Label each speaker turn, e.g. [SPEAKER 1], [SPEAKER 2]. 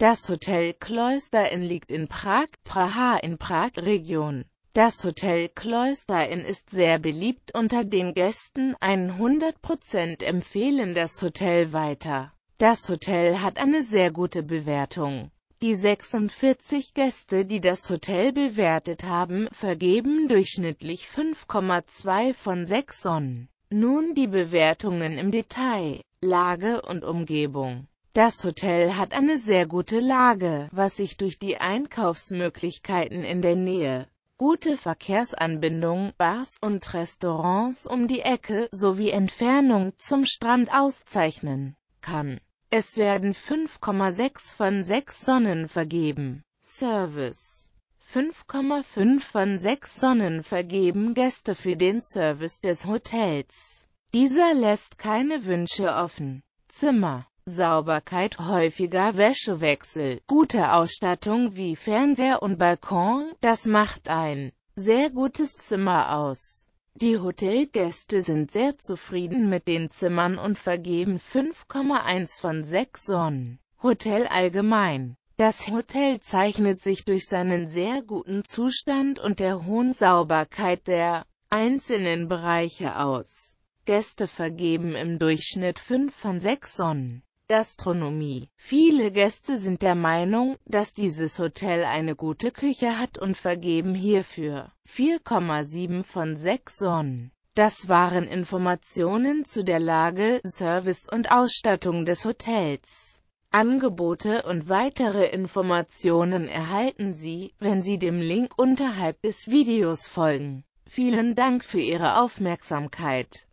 [SPEAKER 1] Das Hotel Cloister Inn liegt in Prag, Praha in Prag-Region. Das Hotel Cloister Inn ist sehr beliebt unter den Gästen, 100% empfehlen das Hotel weiter. Das Hotel hat eine sehr gute Bewertung. Die 46 Gäste, die das Hotel bewertet haben, vergeben durchschnittlich 5,2 von 6 Sonnen. Nun die Bewertungen im Detail, Lage und Umgebung. Das Hotel hat eine sehr gute Lage, was sich durch die Einkaufsmöglichkeiten in der Nähe, gute Verkehrsanbindung, Bars und Restaurants um die Ecke sowie Entfernung zum Strand auszeichnen kann. Es werden 5,6 von 6 Sonnen vergeben. Service 5,5 von 6 Sonnen vergeben Gäste für den Service des Hotels. Dieser lässt keine Wünsche offen. Zimmer Sauberkeit, häufiger Wäschewechsel, gute Ausstattung wie Fernseher und Balkon, das macht ein sehr gutes Zimmer aus. Die Hotelgäste sind sehr zufrieden mit den Zimmern und vergeben 5,1 von 6 Sonnen. Hotel allgemein das Hotel zeichnet sich durch seinen sehr guten Zustand und der hohen Sauberkeit der einzelnen Bereiche aus. Gäste vergeben im Durchschnitt 5 von 6 Sonnen. Gastronomie. Viele Gäste sind der Meinung, dass dieses Hotel eine gute Küche hat und vergeben hierfür 4,7 von 6 Sonnen. Das waren Informationen zu der Lage, Service und Ausstattung des Hotels. Angebote und weitere Informationen erhalten Sie, wenn Sie dem Link unterhalb des Videos folgen. Vielen Dank für Ihre Aufmerksamkeit.